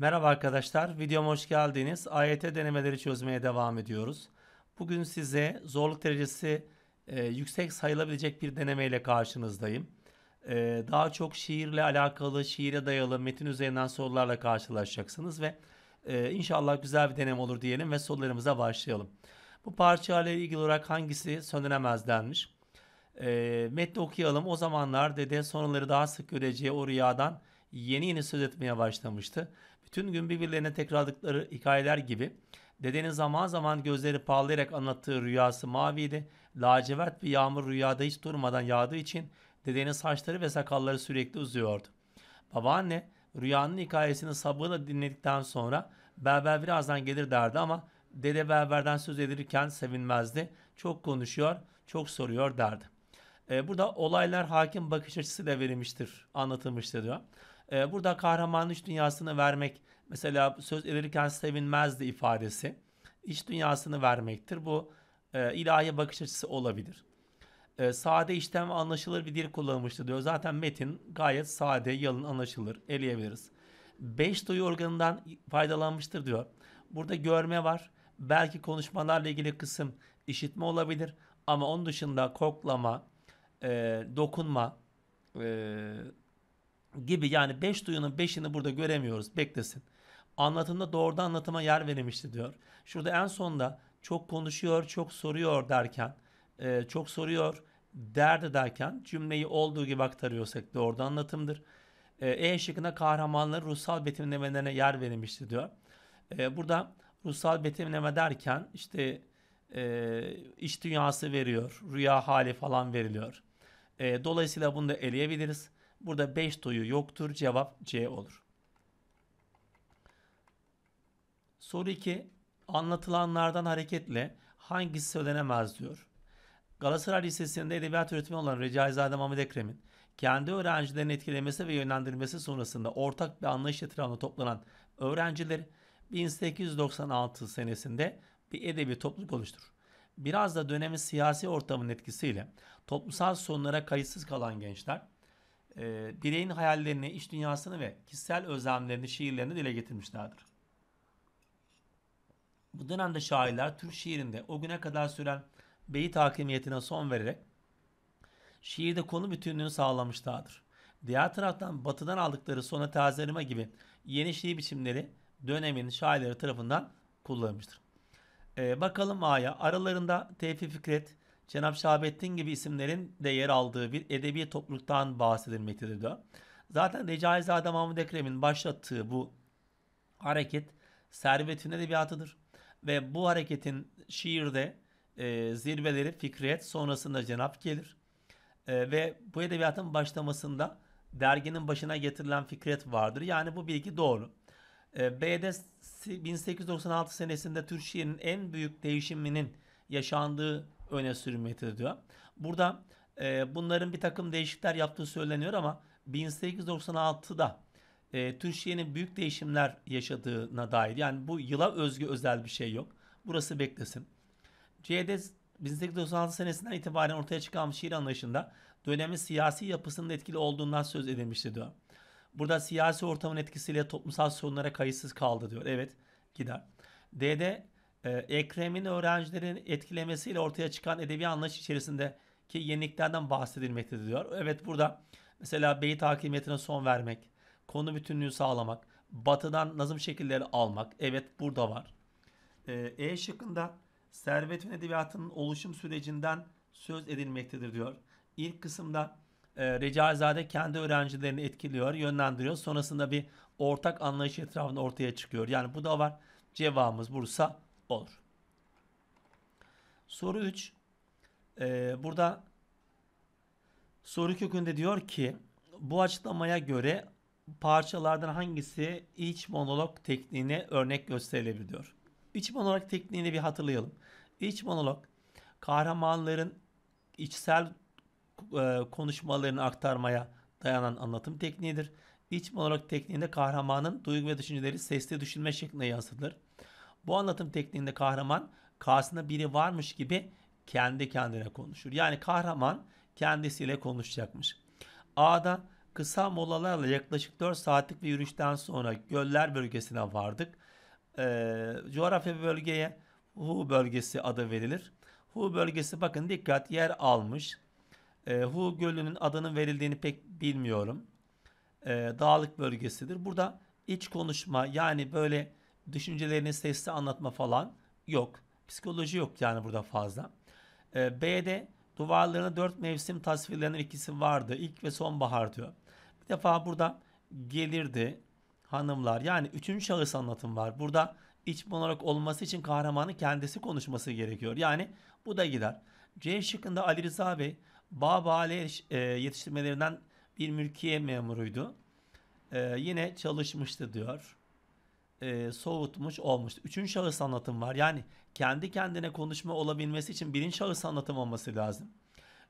Merhaba arkadaşlar, videoma hoş geldiniz. AYT denemeleri çözmeye devam ediyoruz. Bugün size zorluk derecesi e, yüksek sayılabilecek bir deneme ile karşınızdayım. E, daha çok şiirle alakalı, şiire dayalı metin üzerinden sorularla karşılaşacaksınız ve e, inşallah güzel bir deneme olur diyelim ve sorularımıza başlayalım. Bu parça ile ilgili olarak hangisi söndüremez denmiş. E, metni okuyalım. O zamanlar dede sonraları daha sık göreceği o rüyadan yeni yeni söz etmeye başlamıştı bütün gün birbirlerine tekrarladıkları hikayeler gibi dedenin zaman zaman gözleri parlayarak anlattığı rüyası maviydi. Lacivert bir yağmur rüyada hiç durmadan yağdığı için dedenin saçları ve sakalları sürekli uzuyordu. Babaanne rüyanın hikayesini sabırla dinledikten sonra berber birazdan gelir derdi ama dede berberden söz edilirken sevinmezdi. Çok konuşuyor, çok soruyor derdi. E, burada olaylar hakim bakış açısı açısıyla verilmiştir, anlatılmıştır diyor. E, burada kahramanın iç dünyasını vermek mesela söz verirken sevinmezdi ifadesi iş dünyasını vermektir. Bu e, ilahi bakış açısı olabilir. E, sade işten ve anlaşılır bir dil kullanmıştı diyor. Zaten metin gayet sade, yalın, anlaşılır. Eleyebiliriz. Beş duyu organından faydalanmıştır diyor. Burada görme var. Belki konuşmalarla ilgili kısım işitme olabilir. Ama onun dışında koklama, e, dokunma, e, gibi yani beş duyunun 5'ini burada göremiyoruz. Beklesin. Anlatımda doğrudan anlatıma yer verilmişti diyor. Şurada en sonda çok konuşuyor, çok soruyor derken, e, çok soruyor derdi derken cümleyi olduğu gibi aktarıyorsak doğrudan anlatımdır. E, e şıkkında kahramanların ruhsal betimlemelerine yer verilmişti diyor. E, burada ruhsal betimleme derken işte e, iç dünyası veriyor, rüya hali falan veriliyor. E, dolayısıyla bunu da eleyebiliriz. Burada 5 toyu yoktur. Cevap C olur. Soru 2. Anlatılanlardan hareketle hangisi söylenemez diyor. Galatasaray Lisesi'nde edebiyat öğretmeni olan Recaizade Mahmut Ekrem'in kendi öğrencilerini etkilemesi ve yönlendirmesi sonrasında ortak bir anlayış etrafında toplanan öğrenciler 1896 senesinde bir edebi topluluk oluşturur. Biraz da dönemin siyasi ortamın etkisiyle toplumsal sorunlara kayıtsız kalan gençler e, bireyin hayallerini, iş dünyasını ve kişisel özlemlerini şiirlerinde dile getirmişlerdir. Bu dönemde şairler Türk şiirinde o güne kadar süren beyit hakimiyetine son vererek şiirde konu bütünlüğünü sağlamışlardır. Diğer taraftan batıdan aldıkları sona tazerime gibi yeni şiir biçimleri dönemin şairleri tarafından kullanılmıştır. Ee, bakalım A'ya. Aralarında Tevfik Fikret, Cenab-ı Şahabettin gibi isimlerin de yer aldığı bir edebi topluluktan bahsedilmektedir de. Zaten Recaizade Mahmud Ekrem'in başlattığı bu hareket servetin edebiyatıdır. Ve bu hareketin şiirde e, zirveleri Fikret sonrasında Cenap gelir. E, ve bu edebiyatın başlamasında derginin başına getirilen Fikret vardır. Yani bu bilgi doğru. E, B'de 1896 senesinde Türk şiirinin en büyük değişiminin yaşandığı öne sürülmektedir diyor. Burada e, bunların bir takım değişiklikler yaptığı söyleniyor ama 1896'da e, Türkiye'nin büyük değişimler yaşadığına dair yani bu yıla özgü özel bir şey yok. Burası beklesin. C'de 1896 senesinden itibaren ortaya çıkan şiir anlayışında dönemin siyasi yapısının etkili olduğundan söz edilmişti diyor. Burada siyasi ortamın etkisiyle toplumsal sorunlara kayıtsız kaldı diyor. Evet gider. DD ee, Ekrem'in öğrencilerin etkilemesiyle ortaya çıkan edebi anlayış içerisindeki yeniliklerden bahsedilmektedir diyor. Evet burada mesela beyt hakimiyetine son vermek, konu bütünlüğü sağlamak, batıdan nazım şekilleri almak. Evet burada var. Ee, e şıkkında servetin edebiyatının oluşum sürecinden söz edilmektedir diyor. İlk kısımda e, Recaizade kendi öğrencilerini etkiliyor, yönlendiriyor. Sonrasında bir ortak anlayış etrafında ortaya çıkıyor. Yani bu da var. Cevabımız Bursa olur. Soru 3. Ee, burada soru kökünde diyor ki bu açıklamaya göre parçalardan hangisi iç monolog tekniğine örnek gösterilebiliyor? İç monolog tekniğini bir hatırlayalım. İç monolog kahramanların içsel e, konuşmalarını aktarmaya dayanan anlatım tekniğidir. İç monolog tekniğinde kahramanın duygu ve düşünceleri sesli düşünme şeklinde yansıtılır. Bu anlatım tekniğinde kahraman karşısında biri varmış gibi kendi kendine konuşur. Yani kahraman kendisiyle konuşacakmış. A'da kısa molalarla yaklaşık 4 saatlik bir yürüyüşten sonra göller bölgesine vardık. Ee, coğrafya bölgeye Hu bölgesi adı verilir. Hu bölgesi bakın dikkat yer almış. E, Hu Gölü'nün adının verildiğini pek bilmiyorum. E, dağlık bölgesidir. Burada iç konuşma yani böyle Düşüncelerini sesli anlatma falan yok. Psikoloji yok yani burada fazla. E, B'de duvarlarına dört mevsim tasvirlenen ikisi vardı. İlk ve sonbahar diyor. Bir defa burada gelirdi hanımlar. Yani üçüncü şahıs anlatım var. Burada iç monolog olması için kahramanın kendisi konuşması gerekiyor. Yani bu da gider. C şıkkında Ali Rıza Bey Bağbali e, yetiştirmelerinden bir mülkiye memuruydu. E, yine çalışmıştı diyor e, soğutmuş olmuş. Üçüncü şahıs anlatım var. Yani kendi kendine konuşma olabilmesi için birinci şahıs anlatım olması lazım.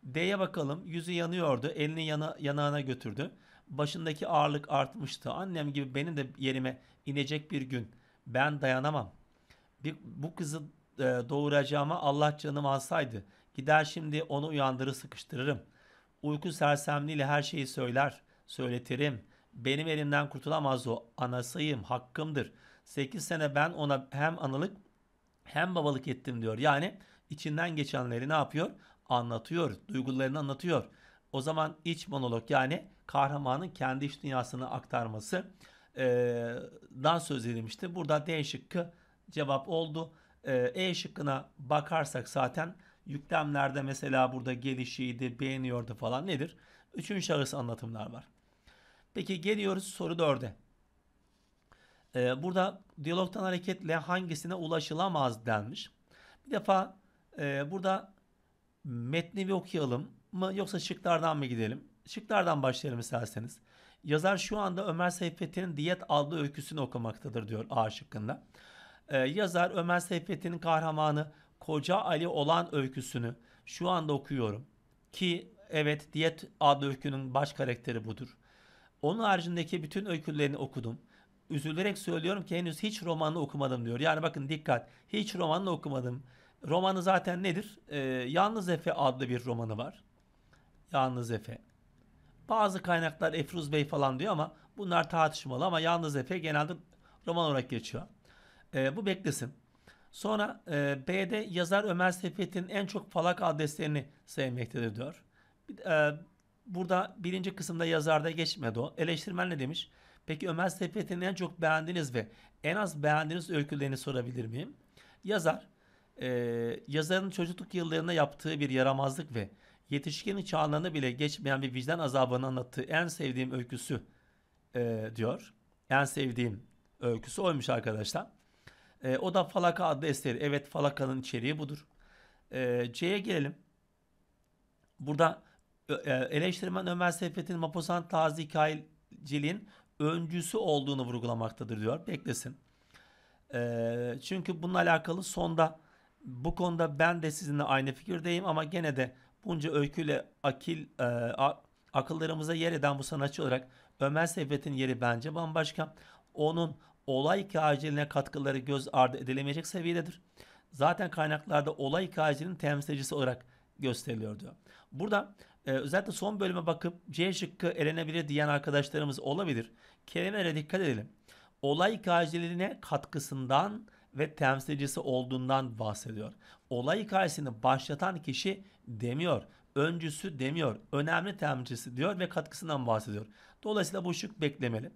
D'ye bakalım. Yüzü yanıyordu. Elini yana, yanağına götürdü. Başındaki ağırlık artmıştı. Annem gibi benim de yerime inecek bir gün. Ben dayanamam. Bir, bu kızı e, doğuracağıma Allah canım alsaydı. Gider şimdi onu uyandırır sıkıştırırım. Uyku sersemliğiyle her şeyi söyler. Söyletirim. Benim elimden kurtulamaz o. Anasıyım, hakkımdır. 8 sene ben ona hem analık hem babalık ettim diyor. Yani içinden geçenleri ne yapıyor? Anlatıyor, duygularını anlatıyor. O zaman iç monolog yani kahramanın kendi iç dünyasını aktarması e, dan söz edilmişti. Burada D şıkkı cevap oldu. E, e şıkkına bakarsak zaten yüklemlerde mesela burada gelişiydi, beğeniyordu falan nedir? Üçüncü şahıs anlatımlar var. Peki geliyoruz soru 4'e. Ee, burada diyalogtan hareketle hangisine ulaşılamaz denmiş. Bir defa e, burada metni bir okuyalım mı yoksa şıklardan mı gidelim? Şıklardan başlayalım isterseniz. Yazar şu anda Ömer Seyfettin'in Diyet adlı öyküsünü okumaktadır diyor A şıkkında. Ee, yazar Ömer Seyfettin'in kahramanı Koca Ali olan öyküsünü şu anda okuyorum. Ki evet Diyet adlı öykünün baş karakteri budur. Onun haricindeki bütün öykülerini okudum. Üzülerek söylüyorum ki henüz hiç romanı okumadım diyor. Yani bakın dikkat hiç romanı okumadım. Romanı zaten nedir? Ee, Yalnız Efe adlı bir romanı var. Yalnız Efe. Bazı kaynaklar Efruz Bey falan diyor ama bunlar tartışmalı ama Yalnız Efe genelde roman olarak geçiyor. Ee, bu beklesin. Sonra e, B'de yazar Ömer Seyfettin en çok falak adreslerini sevmektedir diyor. Bir, e, burada birinci kısımda yazarda geçmedi o. Eleştirmen ne demiş? Peki Ömer Sepet'in en çok beğendiğiniz ve en az beğendiğiniz öykülerini sorabilir miyim? Yazar, e, yazarın çocukluk yıllarında yaptığı bir yaramazlık ve yetişkin çağlarını bile geçmeyen bir vicdan azabını anlattığı en sevdiğim öyküsü e, diyor. En sevdiğim öyküsü oymuş arkadaşlar. E, o da Falaka adlı eseri. Evet Falaka'nın içeriği budur. E, C'ye gelelim. Burada e, eleştirmen Ömer Seyfettin Maposan Tazi Hikayeciliğin öncüsü olduğunu vurgulamaktadır diyor. Beklesin. E, çünkü bununla alakalı sonda bu konuda ben de sizinle aynı fikirdeyim ama gene de bunca öyküyle akil e, a, akıllarımıza yer eden bu sanatçı olarak Ömer Seyfettin yeri bence bambaşka. Onun olay hikayeciliğine katkıları göz ardı edilemeyecek seviyededir. Zaten kaynaklarda olay hikayeciliğinin temsilcisi olarak gösteriliyor diyor. Burada ee, özellikle son bölüme bakıp C şıkkı elenebilir diyen arkadaşlarımız olabilir. Kelimelere dikkat edelim. Olay hikayeciliğine katkısından ve temsilcisi olduğundan bahsediyor. Olay hikayesini başlatan kişi demiyor. Öncüsü demiyor. Önemli temsilcisi diyor ve katkısından bahsediyor. Dolayısıyla bu şık beklemeli.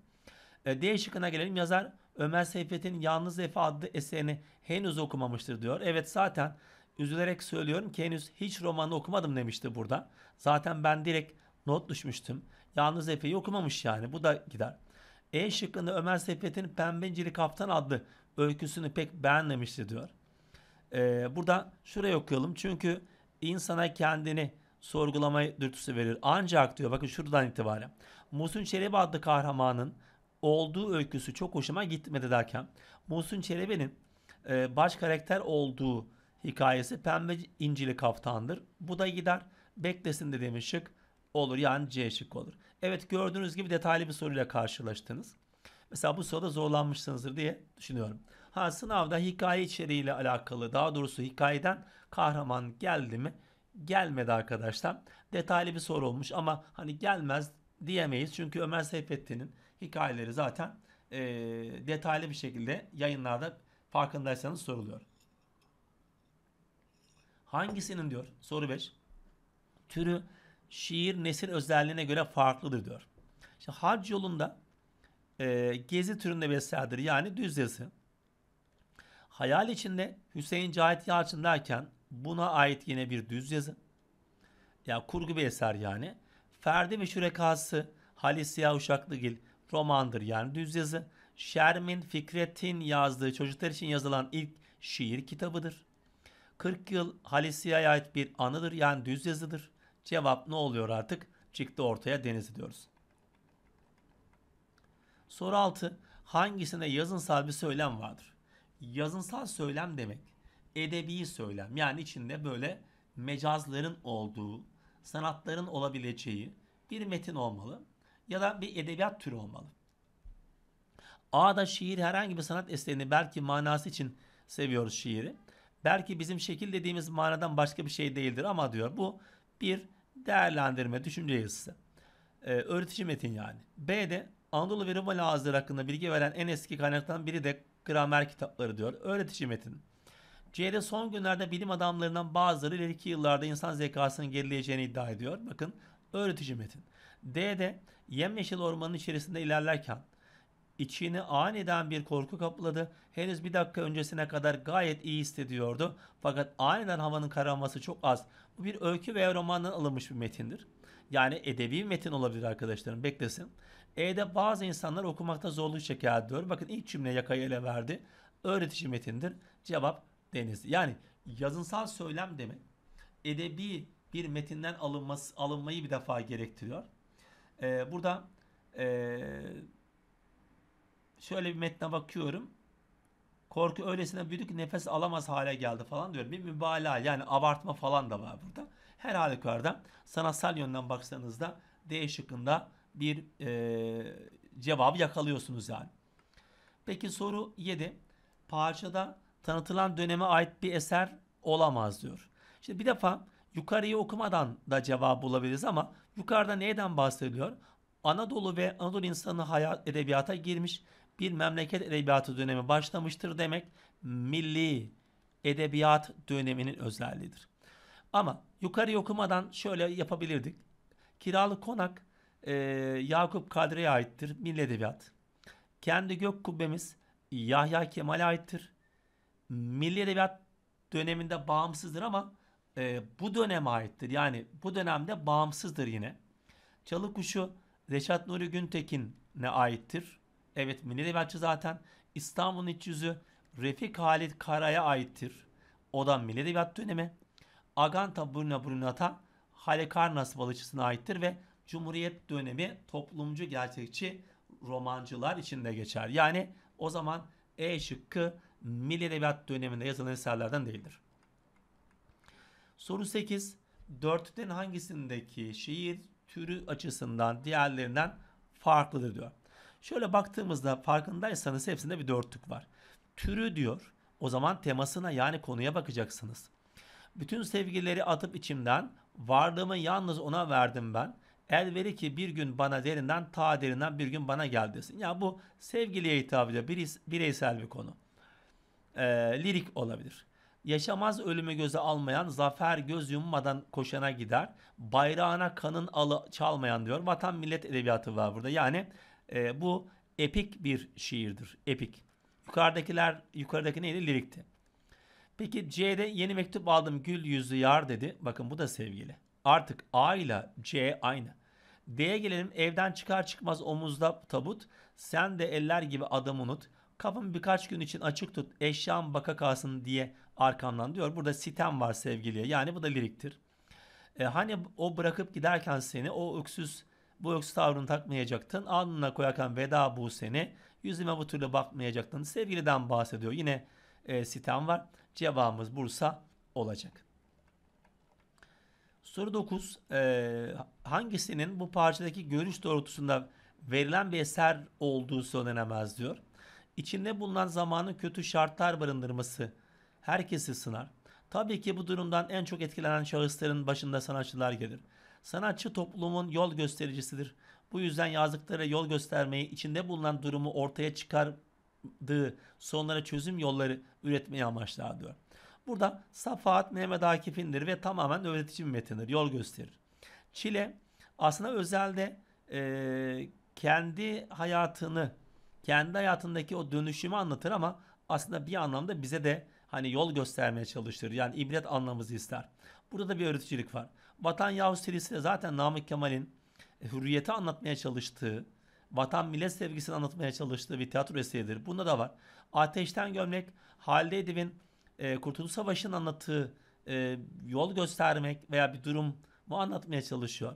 E, D şıkkına gelelim. Yazar Ömer Seyfet'in Yalnız Efe adlı eserini henüz okumamıştır diyor. Evet zaten üzülerek söylüyorum ki henüz hiç romanı okumadım demişti burada. Zaten ben direkt not düşmüştüm. Yalnız Efe'yi okumamış yani bu da gider. E şıkkında Ömer Seyfettin Pembencili Kaptan adlı öyküsünü pek beğenmemişti diyor. Ee, burada şuraya okuyalım çünkü insana kendini sorgulamayı dürtüsü verir. Ancak diyor bakın şuradan itibaren Musun Çelebi adlı kahramanın olduğu öyküsü çok hoşuma gitmedi derken Musun Çelebi'nin e, baş karakter olduğu hikayesi pembe incili kaftandır. Bu da gider. Beklesin dediğimiz şık olur. Yani C şık olur. Evet gördüğünüz gibi detaylı bir soruyla karşılaştınız. Mesela bu soruda zorlanmışsınızdır diye düşünüyorum. Ha sınavda hikaye içeriğiyle alakalı daha doğrusu hikayeden kahraman geldi mi? Gelmedi arkadaşlar. Detaylı bir soru olmuş ama hani gelmez diyemeyiz. Çünkü Ömer Seyfettin'in hikayeleri zaten e, detaylı bir şekilde yayınlarda farkındaysanız soruluyor. Hangisinin diyor? Soru 5. Türü şiir nesil özelliğine göre farklıdır diyor. Şimdi harc yolunda e, gezi türünde bir eserdir. Yani düz yazı. Hayal içinde Hüseyin Cahit Yalçın derken buna ait yine bir düz yazı. Ya yani kurgu bir eser yani. Ferdi ve Şürekası Halis Siyah Uşaklıgil romandır yani düz yazı. Şermin Fikret'in yazdığı çocuklar için yazılan ilk şiir kitabıdır. 40 yıl Halisya'ya ait bir anıdır yani düz yazıdır. Cevap ne oluyor artık? Çıktı ortaya deniz diyoruz. Soru 6. Hangisinde yazınsal bir söylem vardır? Yazınsal söylem demek edebi söylem. Yani içinde böyle mecazların olduğu, sanatların olabileceği bir metin olmalı ya da bir edebiyat türü olmalı. A'da şiir herhangi bir sanat eserini belki manası için seviyoruz şiiri belki bizim şekil dediğimiz manadan başka bir şey değildir ama diyor bu bir değerlendirme, düşünce yazısı. Ee, öğretici metin yani. B'de Anadolu ve Rumeli ağızları hakkında bilgi veren en eski kaynaktan biri de gramer kitapları diyor. Öğretici metin. C'de son günlerde bilim adamlarından bazıları ileriki yıllarda insan zekasının gerileyeceğini iddia ediyor. Bakın öğretici metin. D'de yemyeşil ormanın içerisinde ilerlerken İçini aniden bir korku kapladı. Henüz bir dakika öncesine kadar gayet iyi hissediyordu. Fakat aniden havanın kararması çok az. Bu bir öykü veya romandan alınmış bir metindir. Yani edebi bir metin olabilir arkadaşlarım beklesin. E'de bazı insanlar okumakta zorluk çeker diyor. Bakın ilk cümle yakayı ele verdi. Öğretici metindir. Cevap deniz. Yani yazınsal söylem demek edebi bir metinden alınması, alınmayı bir defa gerektiriyor. Ee, burada eee Şöyle bir metne bakıyorum. Korku öylesine büyüdü ki nefes alamaz hale geldi falan diyorum. Bir mübalağa yani abartma falan da var burada. Her halükarda sanatsal yönden baksanız da D şıkkında bir e, cevabı yakalıyorsunuz yani. Peki soru 7. Parçada tanıtılan döneme ait bir eser olamaz diyor. Şimdi bir defa yukarıyı okumadan da cevap bulabiliriz ama yukarıda neyden bahsediliyor? Anadolu ve Anadolu insanı hayat edebiyata girmiş bir memleket edebiyatı dönemi başlamıştır demek milli edebiyat döneminin özelliğidir. Ama yukarı okumadan şöyle yapabilirdik. Kiralı Konak e, Yakup Kadri'ye aittir milli edebiyat. Kendi Gök Kubbemiz Yahya Kemal'e aittir. Milli edebiyat döneminde bağımsızdır ama e, bu döneme aittir. Yani bu dönemde bağımsızdır yine. Çalı Kuşu Reşat Nuri Güntekin'e aittir. Evet milli edebiyatçı zaten İstanbul'un iç yüzü Refik Halit Kara'ya aittir. O da milli edebiyat dönemi. Aganta Bruna Brunata Halikarnas balıkçısına aittir ve Cumhuriyet dönemi toplumcu gerçekçi romancılar içinde geçer. Yani o zaman E şıkkı milli edebiyat döneminde yazılan eserlerden değildir. Soru 8. Dörtlüklerin hangisindeki şiir türü açısından diğerlerinden farklıdır diyor. Şöyle baktığımızda farkındaysanız hepsinde bir dörtlük var. Türü diyor. O zaman temasına yani konuya bakacaksınız. Bütün sevgileri atıp içimden, varlığımı yalnız ona verdim ben. El veri ki bir gün bana derinden, ta derinden bir gün bana gel desin. Yani bu sevgiliye hitap ediyor. Bireysel bir konu. Ee, lirik olabilir. Yaşamaz ölümü göze almayan, zafer göz yummadan koşana gider. Bayrağına kanın alı çalmayan diyor. Vatan millet edebiyatı var burada. Yani e, bu epik bir şiirdir. Epik. Yukarıdakiler, yukarıdaki neydi? Lirikti. Peki C'de yeni mektup aldım gül yüzlü yar dedi. Bakın bu da sevgili. Artık A ile C aynı. D'ye gelelim evden çıkar çıkmaz omuzda tabut. Sen de eller gibi adam unut. Kapımı birkaç gün için açık tut. Eşyam baka kalsın diye arkamdan diyor. Burada sitem var sevgiliye. Yani bu da liriktir. E, hani o bırakıp giderken seni o öksüz bu yoksa tavrını takmayacaktın. Alnına koyarken veda bu seni. Yüzüme bu türlü bakmayacaktın. Sevgiliden bahsediyor. Yine e, sitem var. Cevabımız Bursa olacak. Soru 9. E, hangisinin bu parçadaki görüş doğrultusunda verilen bir eser olduğu söylenemez diyor. İçinde bulunan zamanın kötü şartlar barındırması herkesi sınar. Tabii ki bu durumdan en çok etkilenen şahısların başında sanatçılar gelir. Sanatçı toplumun yol göstericisidir. Bu yüzden yazdıkları yol göstermeyi içinde bulunan durumu ortaya çıkardığı sonlara çözüm yolları üretmeyi amaçlar diyor. Burada Safahat Mehmet Akif'indir ve tamamen öğretici bir metindir. Yol gösterir. Çile aslında özelde e, kendi hayatını, kendi hayatındaki o dönüşümü anlatır ama aslında bir anlamda bize de hani yol göstermeye çalıştır. Yani ibret anlamımızı ister. Burada da bir öğreticilik var. Vatan Yahu serisinde zaten Namık Kemal'in e, hürriyeti anlatmaya çalıştığı, vatan millet sevgisini anlatmaya çalıştığı bir tiyatro eseridir. Bunda da var. Ateşten Gömlek, Halide Edip'in e, Kurtuluş Savaşı'nın anlattığı e, yol göstermek veya bir durum mu anlatmaya çalışıyor.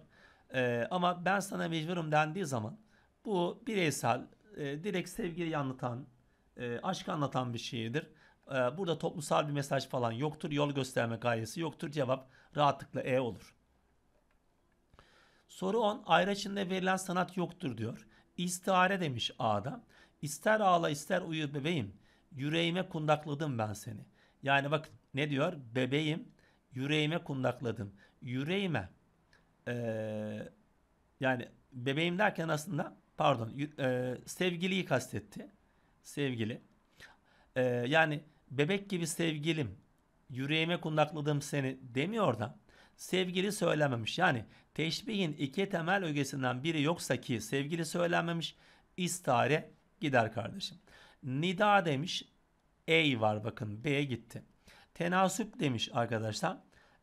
E, ama ben sana mecburum dendiği zaman bu bireysel, e, direkt sevgiyi anlatan, e, aşkı anlatan bir şeydir. E, burada toplumsal bir mesaj falan yoktur, yol gösterme gayesi yoktur. Cevap rahatlıkla E olur. Soru 10. Ayraç'ında verilen sanat yoktur diyor. İstihare demiş A'da. İster ağla ister uyu bebeğim. Yüreğime kundakladım ben seni. Yani bak ne diyor? Bebeğim yüreğime kundakladım. Yüreğime ee, yani bebeğim derken aslında pardon e, sevgiliyi kastetti. Sevgili. E, yani bebek gibi sevgilim yüreğime kundakladım seni demiyor da sevgili söylememiş. Yani teşbihin iki temel ögesinden biri yoksa ki sevgili söylememiş istare gider kardeşim. Nida demiş ey var bakın B'ye gitti. Tenasüp demiş arkadaşlar.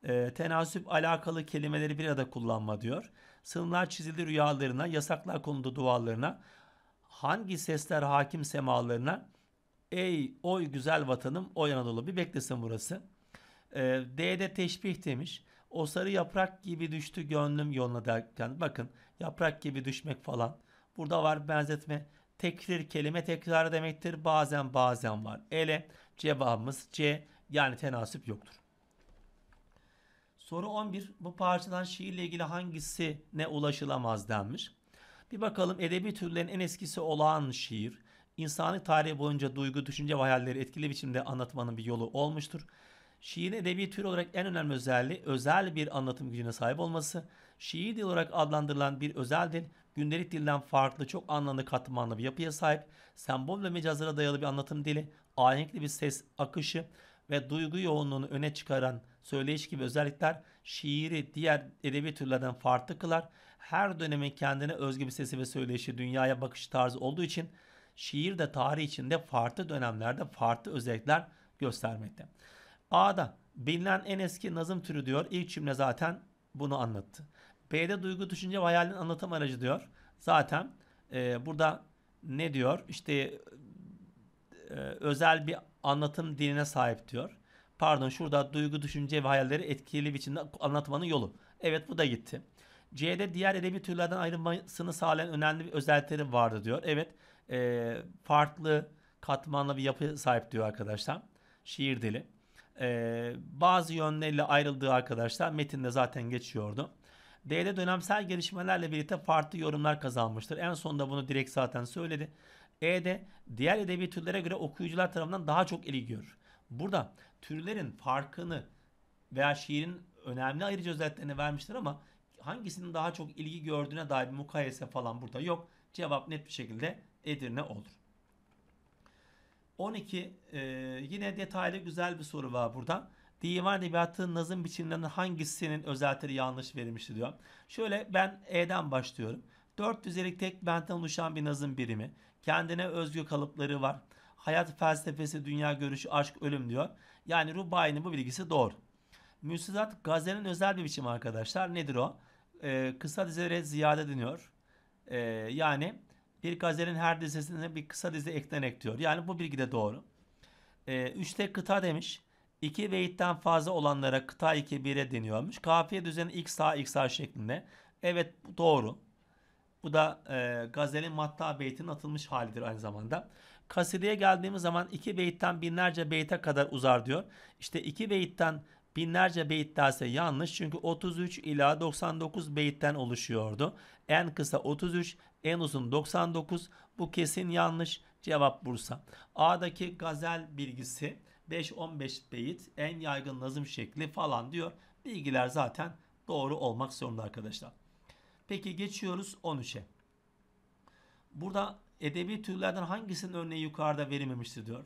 E, tenasüp alakalı kelimeleri bir arada kullanma diyor. Sınırlar çizildi rüyalarına, yasaklar konuldu dualarına. Hangi sesler hakim semalarına? Ey oy güzel vatanım, oy Anadolu bir beklesin burası. E, D'de teşbih demiş. O sarı yaprak gibi düştü gönlüm yoluna derken bakın yaprak gibi düşmek falan. Burada var benzetme. Tekrir kelime tekrar demektir. Bazen bazen var. Ele cevabımız C yani tenasip yoktur. Soru 11. Bu parçadan şiirle ilgili hangisine ulaşılamaz denmiş. Bir bakalım edebi türlerin en eskisi olan şiir. İnsani tarih boyunca duygu, düşünce ve hayalleri etkili biçimde anlatmanın bir yolu olmuştur. Şiirin edebi tür olarak en önemli özelliği özel bir anlatım gücüne sahip olması. Şiir dil olarak adlandırılan bir özel dil, gündelik dilden farklı çok anlamlı katmanlı bir yapıya sahip, sembol ve mecazlara dayalı bir anlatım dili, ahenkli bir ses akışı ve duygu yoğunluğunu öne çıkaran söyleyiş gibi özellikler şiiri diğer edebi türlerden farklı kılar. Her dönemin kendine özgü bir sesi ve söyleyişi, dünyaya bakış tarzı olduğu için şiir de tarih içinde farklı dönemlerde farklı özellikler göstermekte. A'da bilinen en eski nazım türü diyor. İlk cümle zaten bunu anlattı. B'de duygu, düşünce ve hayalin anlatım aracı diyor. Zaten e, burada ne diyor? İşte e, özel bir anlatım diline sahip diyor. Pardon şurada duygu, düşünce ve hayalleri etkili biçimde anlatmanın yolu. Evet bu da gitti. C'de diğer edebi türlerden ayrılmasını sağlayan önemli bir özellikleri vardı diyor. Evet e, farklı katmanlı bir yapı sahip diyor arkadaşlar. Şiir dili e, bazı yönleriyle ayrıldığı arkadaşlar metinde zaten geçiyordu. D'de dönemsel gelişmelerle birlikte farklı yorumlar kazanmıştır. En sonunda bunu direkt zaten söyledi. E'de diğer edebi türlere göre okuyucular tarafından daha çok ilgi görür. Burada türlerin farkını veya şiirin önemli ayırıcı özelliklerini vermiştir ama hangisinin daha çok ilgi gördüğüne dair bir mukayese falan burada yok. Cevap net bir şekilde Edirne olur. 12 e, yine detaylı güzel bir soru var burada. Divan edebiyatının nazım biçimlerinden hangisinin özellikleri yanlış verilmişti diyor. Şöyle ben E'den başlıyorum. Dört düzelik tek bentten oluşan bir nazım birimi. Kendine özgü kalıpları var. Hayat felsefesi, dünya görüşü, aşk, ölüm diyor. Yani Rubaiy'nin bu bilgisi doğru. Müslidat gazelin özel bir biçimi arkadaşlar. Nedir o? Ee, kısa dizelere ziyade deniyor. Ee, yani bir gazelin her dizesine bir kısa dizi eklenek diyor. Yani bu bilgi de doğru. E, üçte kıta demiş. İki beyitten fazla olanlara kıta 2 1'e deniyormuş. Kafiye düzeni x sağ x sağ şeklinde. Evet doğru. Bu da e, gazelin matta beytinin atılmış halidir aynı zamanda. Kasideye geldiğimiz zaman iki beyitten binlerce beyte kadar uzar diyor. İşte iki beyitten Binlerce beyit derse yanlış çünkü 33 ila 99 beyitten oluşuyordu. En kısa 33, en uzun 99. Bu kesin yanlış. Cevap Bursa. A'daki gazel bilgisi 5-15 beyit en yaygın nazım şekli falan diyor. Bilgiler zaten doğru olmak zorunda arkadaşlar. Peki geçiyoruz 13'e. Burada edebi türlerden hangisinin örneği yukarıda verilmemiştir diyor.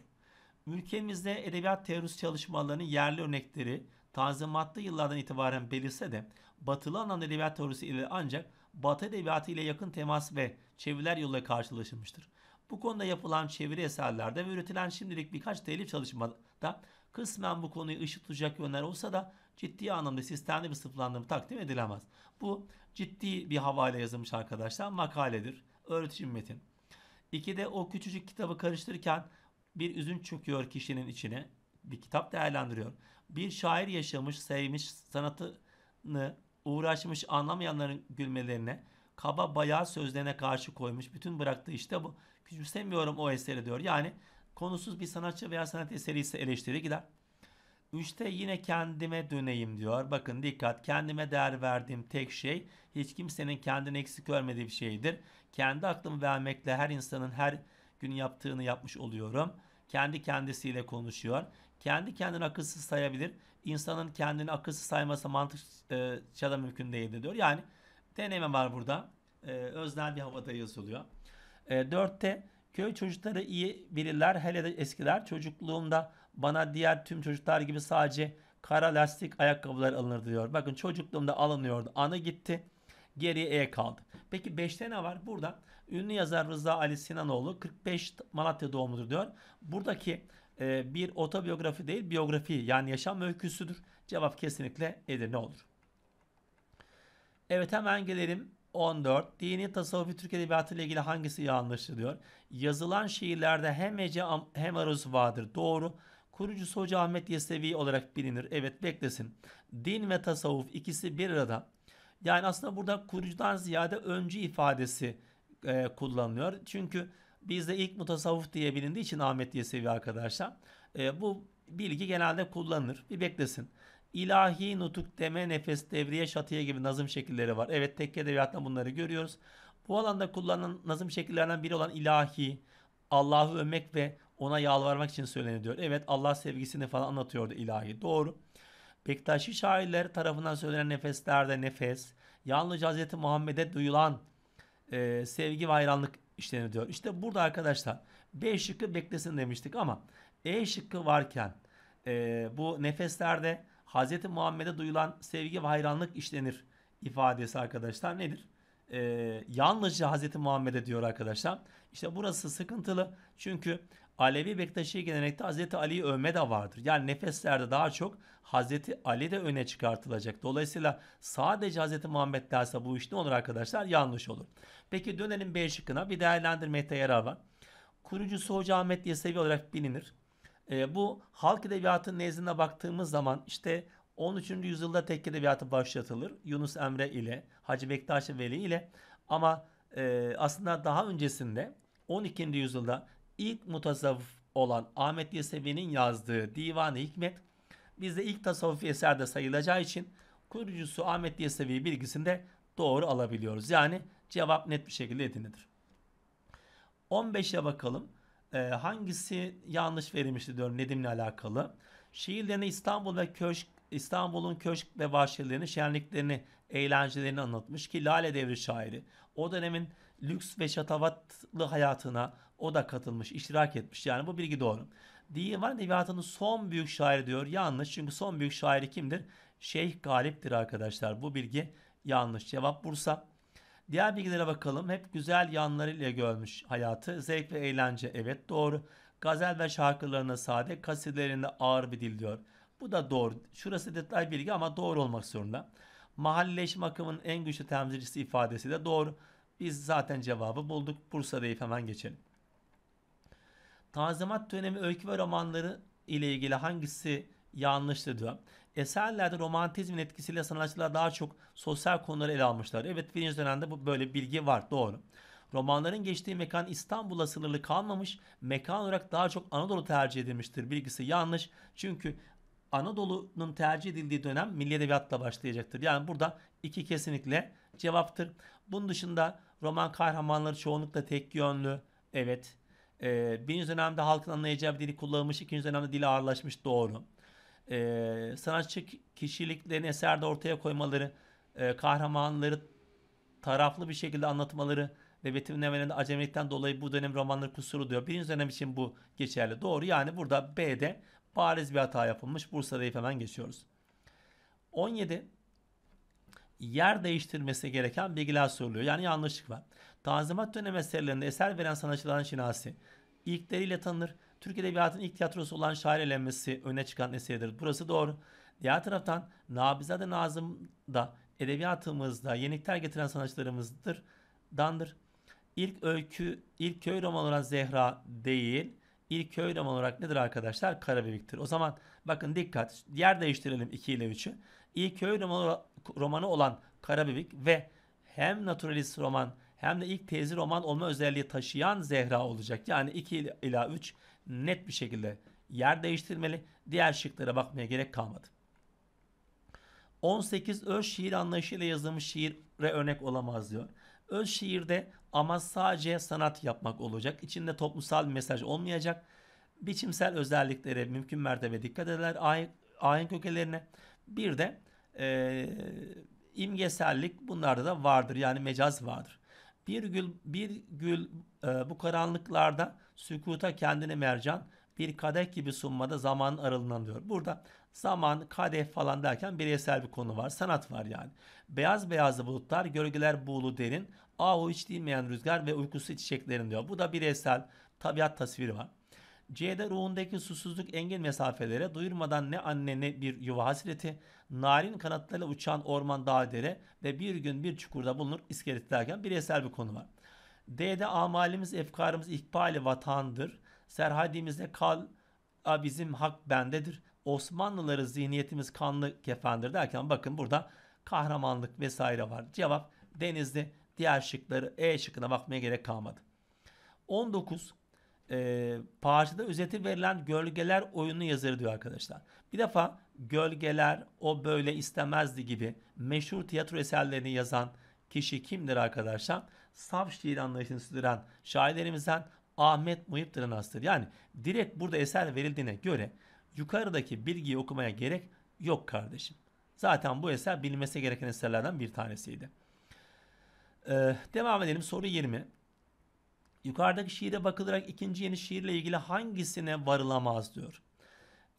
Ülkemizde edebiyat teorisi çalışmalarının yerli örnekleri tanzimatlı yıllardan itibaren belirse de batılı anlamda edebiyat teorisi ile ancak batı edebiyatı ile yakın temas ve çeviriler yoluyla karşılaşılmıştır. Bu konuda yapılan çeviri eserlerde ve üretilen şimdilik birkaç telif çalışmada kısmen bu konuyu ışık tutacak yönler olsa da ciddi anlamda sistemli bir sınıflandırma takdim edilemez. Bu ciddi bir havayla yazılmış arkadaşlar makaledir, öğretim metin. İkide o küçücük kitabı karıştırırken bir üzün çöküyor kişinin içine. Bir kitap değerlendiriyor. Bir şair yaşamış, sevmiş, sanatını uğraşmış, anlamayanların gülmelerine, kaba bayağı sözlerine karşı koymuş. Bütün bıraktığı işte bu. Küçümsemiyorum o eseri diyor. Yani konusuz bir sanatçı veya sanat eseri ise eleştiri gider. Üçte yine kendime döneyim diyor. Bakın dikkat kendime değer verdiğim tek şey hiç kimsenin kendini eksik görmediği bir şeydir. Kendi aklımı vermekle her insanın her gün yaptığını yapmış oluyorum. Kendi kendisiyle konuşuyor kendi kendini akılsız sayabilir. İnsanın kendini akılsız sayması mantıkça e, şey da mümkün değildir diyor. Yani deneme var burada. E, öznel bir havada yazılıyor. E, dörtte köy çocukları iyi bilirler. Hele de eskiler çocukluğumda bana diğer tüm çocuklar gibi sadece kara lastik ayakkabılar alınır diyor. Bakın çocukluğumda alınıyordu. Anı gitti. Geriye E kaldı. Peki 5'te ne var? Burada ünlü yazar Rıza Ali Sinanoğlu 45 Malatya doğumludur diyor. Buradaki e, bir otobiyografi değil biyografi yani yaşam öyküsüdür. Cevap kesinlikle Edirne olur. Evet hemen gelelim 14. Dini tasavvufi Türk Edebiyatı ile ilgili hangisi yanlış diyor. Yazılan şiirlerde hem hece hem aruz vardır. Doğru. kurucu Hoca Ahmet Yesevi olarak bilinir. Evet beklesin. Din ve tasavvuf ikisi bir arada. Yani aslında burada kurucudan ziyade öncü ifadesi e, kullanılıyor. Çünkü Bizde ilk mutasavvuf diye bilindiği için Ahmet diye seviyor arkadaşlar. E, bu bilgi genelde kullanılır. Bir beklesin. İlahi nutuk deme, nefes, devriye, şatiye gibi nazım şekilleri var. Evet tekke edebiyatta bunları görüyoruz. Bu alanda kullanılan nazım şekillerinden biri olan ilahi, Allah'ı övmek ve ona yalvarmak için söyleniyor. Evet Allah sevgisini falan anlatıyordu ilahi. Doğru. Bektaşi şairler tarafından söylenen nefeslerde nefes, yalnızca Hz. Muhammed'e duyulan e, sevgi ve hayranlık işlemi diyor. İşte burada arkadaşlar B şıkkı beklesin demiştik ama E şıkkı varken e, bu nefeslerde Hz. Muhammed'e duyulan sevgi ve hayranlık işlenir ifadesi arkadaşlar nedir? E, yalnızca Hz. Muhammed'e diyor arkadaşlar. İşte burası sıkıntılı çünkü Alevi Bektaşi gelenekte Hazreti Ali'yi övme de vardır. Yani nefeslerde daha çok Hazreti Ali de öne çıkartılacak. Dolayısıyla sadece Hazreti Muhammed derse bu iş ne olur arkadaşlar? Yanlış olur. Peki dönelim B şıkkına. Bir değerlendirmekte yarar var. Kurucusu Hoca Ahmet Yesevi olarak bilinir. E, bu halk edebiyatının nezdine baktığımız zaman işte 13. yüzyılda tekke edebiyatı başlatılır. Yunus Emre ile, Hacı Bektaş Veli ile ama e, aslında daha öncesinde 12. yüzyılda ilk mutasavvıf olan Ahmet Yesevi'nin yazdığı Divan-ı Hikmet bizde ilk tasavvufi eserde sayılacağı için kurucusu Ahmet Yesevi bilgisinde doğru alabiliyoruz. Yani cevap net bir şekilde edinilir. 15'e bakalım. Ee, hangisi yanlış verilmişti diyorum Nedim'le alakalı. Şiirlerini İstanbul ve Köşk İstanbul'un köşk ve bahçelerini, şenliklerini, eğlencelerini anlatmış ki Lale Devri şairi o dönemin lüks ve şatavatlı hayatına, o da katılmış, iştirak etmiş. Yani bu bilgi doğru. Divan Edebiyatı'nın son büyük şairi diyor. Yanlış çünkü son büyük şairi kimdir? Şeyh Galip'tir arkadaşlar. Bu bilgi yanlış. Cevap Bursa. Diğer bilgilere bakalım. Hep güzel yanlarıyla görmüş hayatı. Zevk ve eğlence evet doğru. Gazel ve şarkılarına sade, kasidelerinde ağır bir dil diyor. Bu da doğru. Şurası detay bilgi ama doğru olmak zorunda. Mahalleşme akımının en güçlü temsilcisi ifadesi de doğru. Biz zaten cevabı bulduk. Bursa hemen geçelim. Tanzimat dönemi öykü ve romanları ile ilgili hangisi yanlıştı diyor. Eserlerde romantizmin etkisiyle sanatçılar daha çok sosyal konuları ele almışlar. Evet birinci dönemde bu böyle bilgi var doğru. Romanların geçtiği mekan İstanbul'a sınırlı kalmamış, mekan olarak daha çok Anadolu tercih edilmiştir. Bilgisi yanlış. Çünkü Anadolu'nun tercih edildiği dönem milli edebiyatla başlayacaktır. Yani burada iki kesinlikle cevaptır. Bunun dışında roman kahramanları çoğunlukla tek yönlü. Evet. E, birinci dönemde halkın anlayacağı bir dili kullanılmış, ikinci dönemde dili ağırlaşmış doğru. E, sanatçı kişiliklerini eserde ortaya koymaları, e, kahramanları taraflı bir şekilde anlatmaları ve betimlemelerinde acemilikten dolayı bu dönem romanları kusuru diyor. Birinci dönem için bu geçerli. Doğru yani burada B'de bariz bir hata yapılmış. Bursa'da hemen geçiyoruz. 17 yer değiştirmesi gereken bilgiler soruluyor. Yani yanlışlık var. Tanzimat dönemi eserlerinde eser veren sanatçıların şinasi. ilkleriyle tanınır. Türk Edebiyatı'nın ilk tiyatrosu olan şair elenmesi öne çıkan eseridir. Burası doğru. Diğer taraftan Nabizade Nazım da edebiyatımızda yenilikler getiren sanatçılarımızdır. Dandır. İlk öykü, ilk köy romanı olan Zehra değil, ilk köy romanı olarak nedir arkadaşlar? Karabebek'tir. O zaman bakın dikkat, yer değiştirelim 2 ile 3'ü. İlk köy romanı, olan Karabebek ve hem naturalist roman hem de ilk tezi roman olma özelliği taşıyan Zehra olacak. Yani 2 ila 3 net bir şekilde yer değiştirmeli. Diğer şıklara bakmaya gerek kalmadı. 18 öz şiir anlayışıyla yazılmış şiire örnek olamaz diyor. Öz şiirde ama sadece sanat yapmak olacak. İçinde toplumsal bir mesaj olmayacak. Biçimsel özelliklere mümkün mertebe dikkat eder. ayin, ayin kökelerine. Bir de e, imgesellik bunlarda da vardır yani mecaz vardır. Bir gül, bir gül e, bu karanlıklarda sükuta kendini mercan bir kadeh gibi sunmada zaman arılınan diyor. Burada zaman, kadeh falan derken bireysel bir konu var. Sanat var yani. Beyaz beyazlı bulutlar, gölgeler buğulu derin. Ahu hiç dinmeyen rüzgar ve uykusu çiçeklerin diyor. Bu da bireysel tabiat tasviri var. C'de ruhundaki susuzluk engel mesafelere duyurmadan ne anne ne bir yuva hasreti, narin kanatlarıyla uçan orman dağ dere ve bir gün bir çukurda bulunur iskeletlerken bireysel bir konu var. D'de amalimiz, efkarımız ikbali vatandır. Serhadimizde kal a bizim hak bendedir. Osmanlıları zihniyetimiz kanlı kefendir derken bakın burada kahramanlık vesaire var. Cevap denizde diğer şıkları E şıkkına bakmaya gerek kalmadı. 19 e, parçada özeti verilen gölgeler oyunu yazarı diyor arkadaşlar. Bir defa gölgeler o böyle istemezdi gibi meşhur tiyatro eserlerini yazan kişi kimdir arkadaşlar? Saf şiir anlayışını sürdüren şairlerimizden Ahmet Muhip Tırnas'tır. Yani direkt burada eser verildiğine göre yukarıdaki bilgiyi okumaya gerek yok kardeşim. Zaten bu eser bilmesi gereken eserlerden bir tanesiydi. Ee, devam edelim soru 20. Yukarıdaki şiire bakılarak ikinci yeni şiirle ilgili hangisine varılamaz diyor.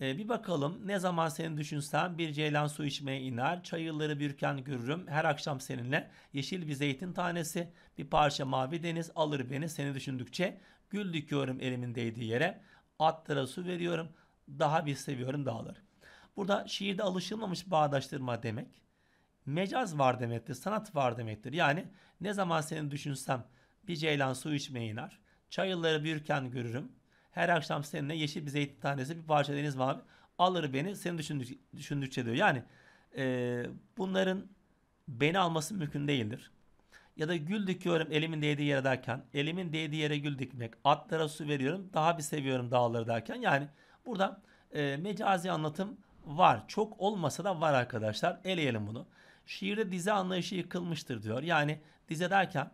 Ee, bir bakalım ne zaman seni düşünsem bir ceylan su içmeye iner, çayırları bürken görürüm her akşam seninle, yeşil bir zeytin tanesi, bir parça mavi deniz alır beni seni düşündükçe, gül dikiyorum elimin değdiği yere, atlara su veriyorum, daha bir seviyorum dağları. Burada şiirde alışılmamış bağdaştırma demek, mecaz var demektir, sanat var demektir. Yani ne zaman seni düşünsem bir ceylan su içmeye iner. Çayılları büyürken görürüm. Her akşam seninle yeşil bir zeytin tanesi bir parça deniz mavi alır beni seni düşündük, düşündükçe diyor. Yani e, bunların beni alması mümkün değildir. Ya da gül dikiyorum elimin değdiği yere derken elimin değdiği yere gül dikmek atlara su veriyorum daha bir seviyorum dağları derken yani burada e, mecazi anlatım var. Çok olmasa da var arkadaşlar. Eleyelim bunu. Şiirde dize anlayışı yıkılmıştır diyor. Yani dize derken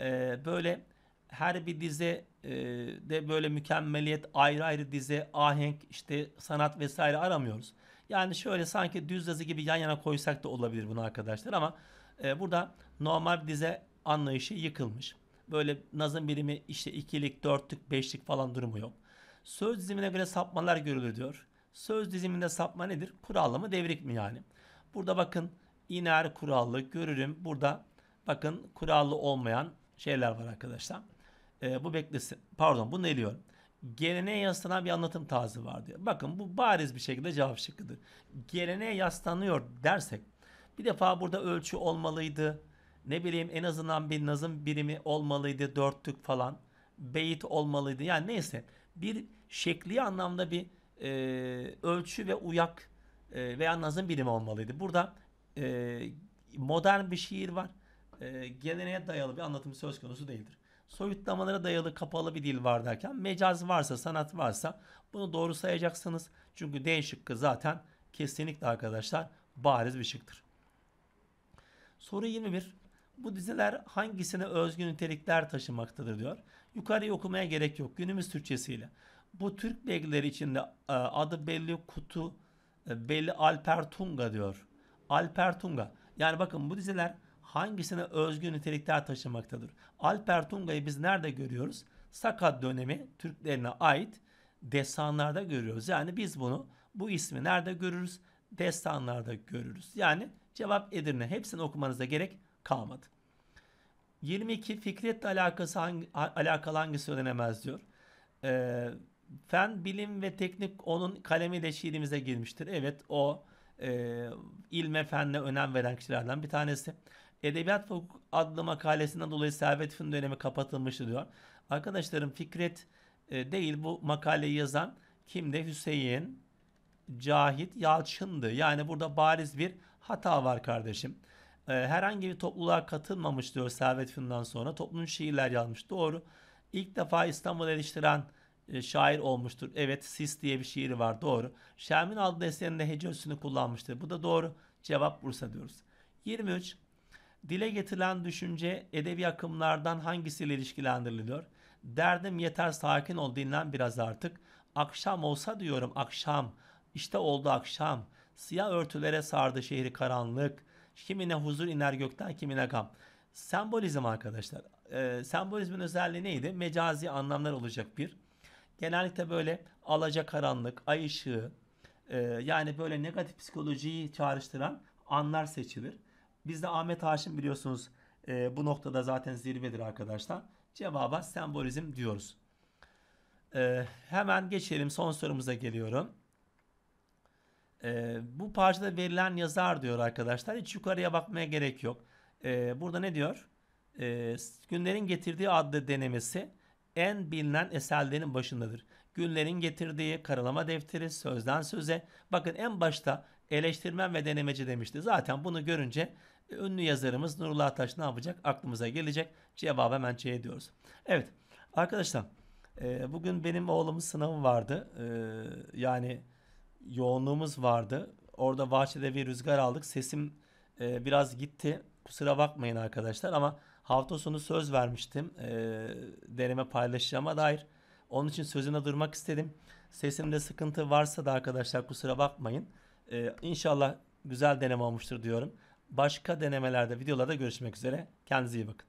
e, böyle her bir dize e, de böyle mükemmeliyet ayrı ayrı dize, ahenk, işte sanat vesaire aramıyoruz. Yani şöyle sanki düz yazı gibi yan yana koysak da olabilir bunu arkadaşlar ama e, burada normal dize anlayışı yıkılmış. Böyle nazım birimi işte ikilik, dörtlük, beşlik falan durumu yok. Söz dizimine göre sapmalar görülür diyor. Söz diziminde sapma nedir? Kurallı mı devrik mi yani? Burada bakın iner kurallı görürüm. Burada bakın kurallı olmayan şeyler var arkadaşlar. E, bu beklesin. Pardon bunu eliyorum. Geleneğe yaslanan bir anlatım tarzı var diyor. Bakın bu bariz bir şekilde cevap şıkkıdır. Geleneğe yaslanıyor dersek bir defa burada ölçü olmalıydı. Ne bileyim en azından bir nazım birimi olmalıydı. Dörtlük falan. Beyit olmalıydı. Yani neyse bir şekli anlamda bir e, ölçü ve uyak e, veya nazım birimi olmalıydı. Burada e, modern bir şiir var e, geleneğe dayalı bir anlatım söz konusu değildir. Soyutlamalara dayalı kapalı bir dil var derken mecaz varsa, sanat varsa bunu doğru sayacaksınız. Çünkü D şıkkı zaten kesinlikle arkadaşlar bariz bir şıktır. Soru 21. Bu diziler hangisine özgü nitelikler taşımaktadır diyor. Yukarıyı okumaya gerek yok günümüz Türkçesiyle. Bu Türk belgeleri içinde e, adı belli kutu e, belli Alper Tunga diyor. Alper Tunga. Yani bakın bu diziler hangisine özgü nitelikler taşımaktadır? Alper Tunga'yı biz nerede görüyoruz? Sakat dönemi Türklerine ait destanlarda görüyoruz. Yani biz bunu bu ismi nerede görürüz? Destanlarda görürüz. Yani cevap Edirne. Hepsini okumanıza gerek kalmadı. 22 Fikretle alakası hangi, alakalı hangisi öğrenemez diyor. Ee, fen, bilim ve teknik onun kalemiyle şiirimize girmiştir. Evet o e, ilme fenle önem veren kişilerden bir tanesi. Edebiyat ve Hukuk adlı makalesinden dolayı Servet Fünun dönemi kapatılmıştı diyor. Arkadaşlarım Fikret e, değil bu makaleyi yazan kimde? Hüseyin Cahit Yalçın'dı. Yani burada bariz bir hata var kardeşim. E, herhangi bir topluluğa katılmamış diyor Servet Fünun'dan sonra. Toplum şiirler yazmış. Doğru. İlk defa İstanbul'u eleştiren e, şair olmuştur. Evet Sis diye bir şiiri var doğru. Şermin adlı eserinde hece kullanmıştır. Bu da doğru. Cevap Bursa diyoruz. 23. Dile getirilen düşünce edebi akımlardan hangisiyle ilişkilendiriliyor? Derdim yeter sakin ol dinlen biraz artık. Akşam olsa diyorum akşam. İşte oldu akşam. Siyah örtülere sardı şehri karanlık. Kimine huzur iner gökten kimine gam. Sembolizm arkadaşlar. E, sembolizmin özelliği neydi? Mecazi anlamlar olacak bir. Genellikle böyle alaca karanlık, ay ışığı, e, yani böyle negatif psikolojiyi çağrıştıran anlar seçilir. Bizde Ahmet Haşim biliyorsunuz e, bu noktada zaten zirvedir arkadaşlar. Cevaba sembolizm diyoruz. E, hemen geçelim son sorumuza geliyorum. E, bu parçada verilen yazar diyor arkadaşlar. Hiç yukarıya bakmaya gerek yok. E, burada ne diyor? E, günlerin getirdiği adlı denemesi en bilinen eserlerin başındadır. Günlerin getirdiği karalama defteri sözden söze. Bakın en başta eleştirmen ve denemeci demişti. Zaten bunu görünce Ünlü yazarımız Nurullah Taş ne yapacak? Aklımıza gelecek. Cevabı hemen C diyoruz. Evet arkadaşlar e, bugün benim oğlumun sınavı vardı. E, yani yoğunluğumuz vardı. Orada bahçede bir rüzgar aldık. Sesim e, biraz gitti. Kusura bakmayın arkadaşlar ama hafta sonu söz vermiştim. E, deneme paylaşacağıma dair. Onun için sözüne durmak istedim. Sesimde sıkıntı varsa da arkadaşlar kusura bakmayın. Ee, inşallah güzel deneme olmuştur diyorum başka denemelerde, videolarda görüşmek üzere. Kendinize iyi bakın.